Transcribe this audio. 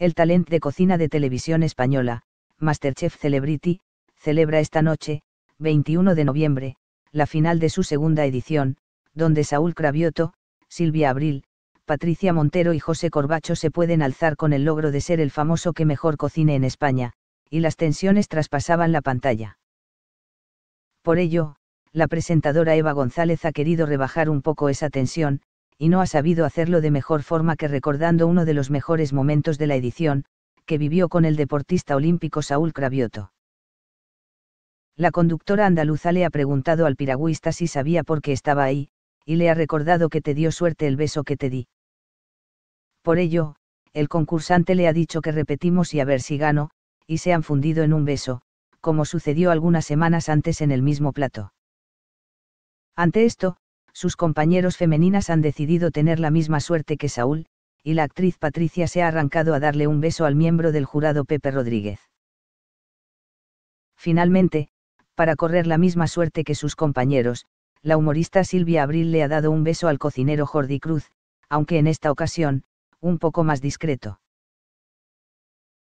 el talento de cocina de televisión española, Masterchef Celebrity, celebra esta noche, 21 de noviembre, la final de su segunda edición, donde Saúl Cravioto, Silvia Abril, Patricia Montero y José Corbacho se pueden alzar con el logro de ser el famoso que mejor cocine en España, y las tensiones traspasaban la pantalla. Por ello, la presentadora Eva González ha querido rebajar un poco esa tensión, y no ha sabido hacerlo de mejor forma que recordando uno de los mejores momentos de la edición, que vivió con el deportista olímpico Saúl Cravioto. La conductora andaluza le ha preguntado al piragüista si sabía por qué estaba ahí, y le ha recordado que te dio suerte el beso que te di. Por ello, el concursante le ha dicho que repetimos y a ver si gano, y se han fundido en un beso, como sucedió algunas semanas antes en el mismo plato. Ante esto, sus compañeros femeninas han decidido tener la misma suerte que Saúl, y la actriz Patricia se ha arrancado a darle un beso al miembro del jurado Pepe Rodríguez. Finalmente, para correr la misma suerte que sus compañeros, la humorista Silvia Abril le ha dado un beso al cocinero Jordi Cruz, aunque en esta ocasión, un poco más discreto.